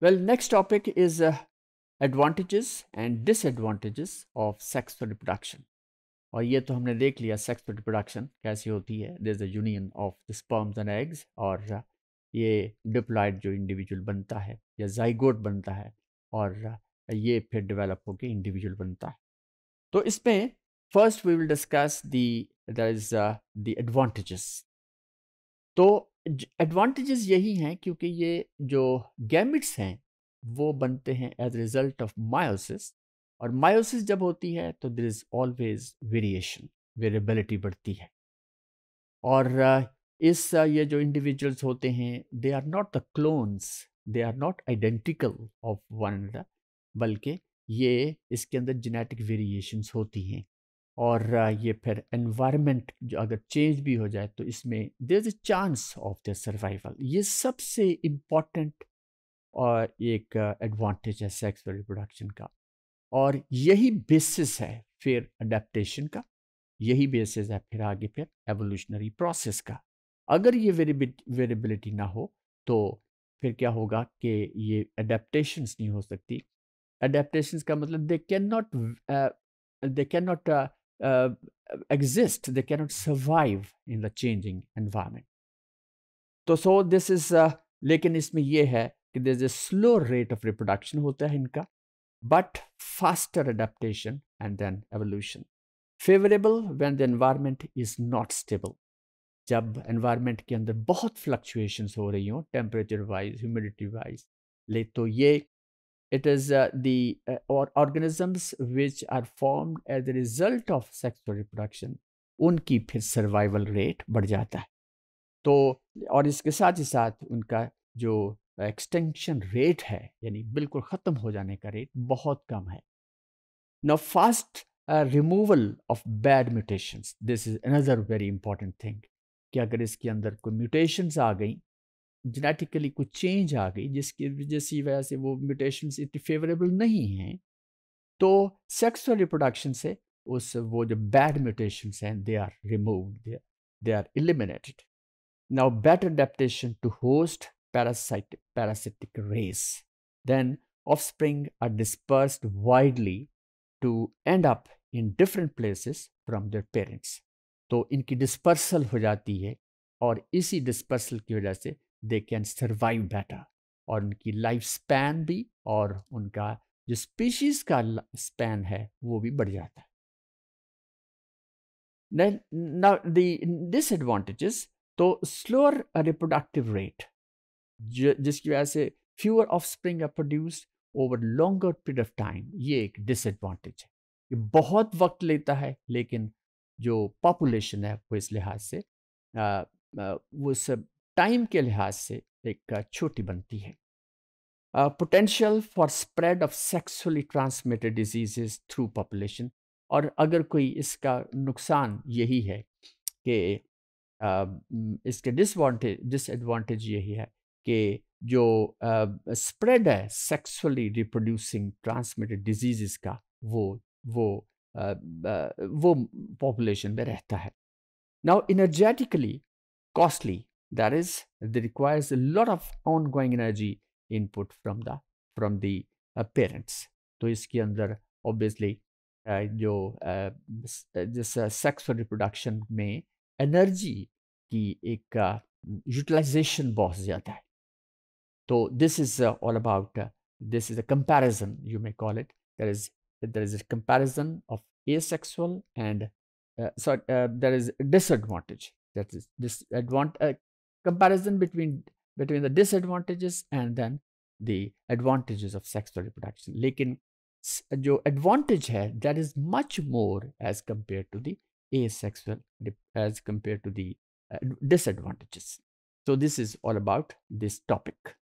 Well, next topic is uh, advantages and disadvantages of sexual reproduction. और ये तो हमने देख लिया सेक्सुअल रिप्रोडक्शन कैसी होती है there a union of the sperms and eggs और uh, ये डिप्लॉयड जो इंडिविजुअल बनता है या जाइगोट बनता है और uh, ये फिर डेवलप होकर इंडिविजुअल बनता है तो इसमें first we will discuss the is the advantages तो एडवांटेजेस यही हैं क्योंकि ये जो गैमिट्स हैं वो बनते हैं एज रिजल्ट ऑफ मायोसिस और मायोसिस जब होती है तो there is always variation variability बढ़ती है और इस ये जो इंडिविजुअल्स होते हैं they are not the clones they are not identical of one बल्कि ये इसके अंदर जेनेटिक वेरिएशंस होती हैं और ये फिर एनवायरनमेंट जो अगर चेंज भी हो जाए तो इसमें there is a chance of the survival ये सबसे इम्पॉर्टेंट और एक एडवांटेज है सेक्सुअल रिप्रोडक्शन का और यही बेसिस है फिर अडेप्टशन का यही बेसिस है फिर आगे फिर एवोल्यूशनरी प्रोसेस का अगर ये वेरिएबिलिटी ना हो तो फिर क्या होगा कि ये अडेप्टशंस नहीं हो सकती अडेप्टशंस का मतलब they can not they can not uh, exist, they cannot survive in the changing environment. तो सो दिस इज लेकिन इसमें यह है कि this is slow rate of reproduction होता है इनका but faster adaptation and then evolution favourable when the environment is not stable जब एनवायरनमेंट के अंदर बहुत फ्लक्चुएशंस हो रही हों टेम्परेचर वाइज ह्यूमिडिटी वाइज ले तो ये it is uh, the uh, or organisms which are formed as a result of sexual reproduction उनकी फिर सर्वाइवल रेट बढ़ जाता है तो और इसके साथ ही साथ उनका जो एक्सटेंशन रेट है यानी बिल्कुल ख़त्म हो जाने का रेट बहुत कम है न fast removal of bad mutations this is another very important thing कि अगर इसके अंदर कोई म्यूटेशंस आ गई जेनेटिकली कुछ चेंज आ गई जिसकी जिसकी वजह से वो म्यूटेशन इतनी फेवरेबल नहीं हैं तो सेक्सुअल रिप्रोडक्शन से उस वो जो बैड म्यूटेशन हैं they are remove they are eliminated now better adaptation to host parasitic race race. Offspring are disperse widely to end up in different places from their parents तो इनकी dispersal हो जाती है और इसी dispersal की वजह से दे कैन सर्वाइव बेटर और उनकी लाइफ स्पैन भी और उनका जो स्पीशीज का स्पैन है वो भी बढ़ जाता है Then, now the disadvantages तो स्लोअर रिप्रोडक्टिव रेट जिसकी वजह से fewer offspring are produce over longer period of time ये एक डिसएडवांटेज है ये बहुत वक्त लेता है लेकिन जो पॉपुलेशन है वो इस लिहाज से आ, आ, वो सब टाइम के लिहाज से एक छोटी बनती है potential for spread of sexually transmitted diseases through population और अगर कोई इसका नुकसान यही है कि इसके डिसवांटेज डिसएडवांटेज यही है कि जो स्प्रेड है सेक्सुअली रिप्रोड्यूसिंग ट्रांसमिटेड डिजीज़ का वो वो वो पॉपुलेशन में रहता है now energetically costly that is it requires a lot of ongoing energy input from the from the uh, parents to iske andar obviously uh, jo uh, uh, this sexual reproduction may energy ki ek utilization bahut zyada hai so this is all about this is a comparison you may call it there is there is a comparison of asexual and so there is a disadvantage that is this advantage comparison between between the disadvantages and then the advantages of sexual reproduction लेकिन जो advantage here that is much more as compared to the asexual as compared to the uh, disadvantages so this is all about this topic